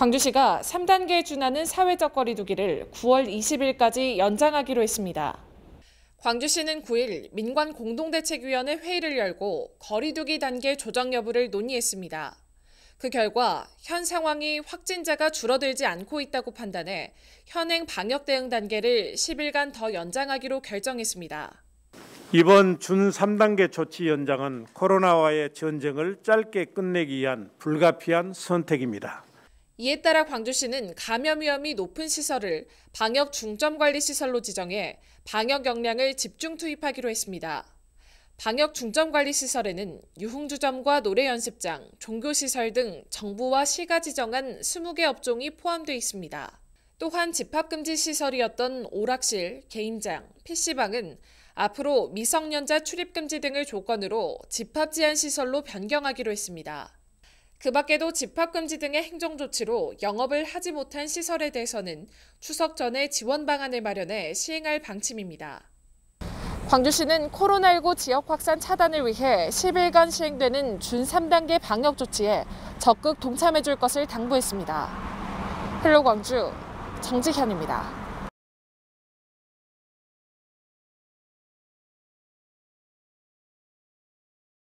광주시가 3단계에 준하는 사회적 거리두기를 9월 20일까지 연장하기로 했습니다. 광주시는 9일 민관 공동대책위원회 회의를 열고 거리두기 단계 조정 여부를 논의했습니다. 그 결과 현 상황이 확진자가 줄어들지 않고 있다고 판단해 현행 방역 대응 단계를 10일간 더 연장하기로 결정했습니다. 이번 준 3단계 조치 연장은 코로나와의 전쟁을 짧게 끝내기 위한 불가피한 선택입니다. 이에 따라 광주시는 감염 위험이 높은 시설을 방역 중점 관리 시설로 지정해 방역 역량을 집중 투입하기로 했습니다. 방역 중점 관리 시설에는 유흥주점과 노래 연습장, 종교 시설 등 정부와 시가 지정한 20개 업종이 포함돼 있습니다. 또한 집합금지 시설이었던 오락실, 게임장, PC방은 앞으로 미성년자 출입금지 등을 조건으로 집합 제한 시설로 변경하기로 했습니다. 그 밖에도 집합금지 등의 행정조치로 영업을 하지 못한 시설에 대해서는 추석 전에 지원 방안을 마련해 시행할 방침입니다. 광주시는 코로나19 지역 확산 차단을 위해 10일간 시행되는 준 3단계 방역 조치에 적극 동참해 줄 것을 당부했습니다. 헬로 광주 정지현입니다.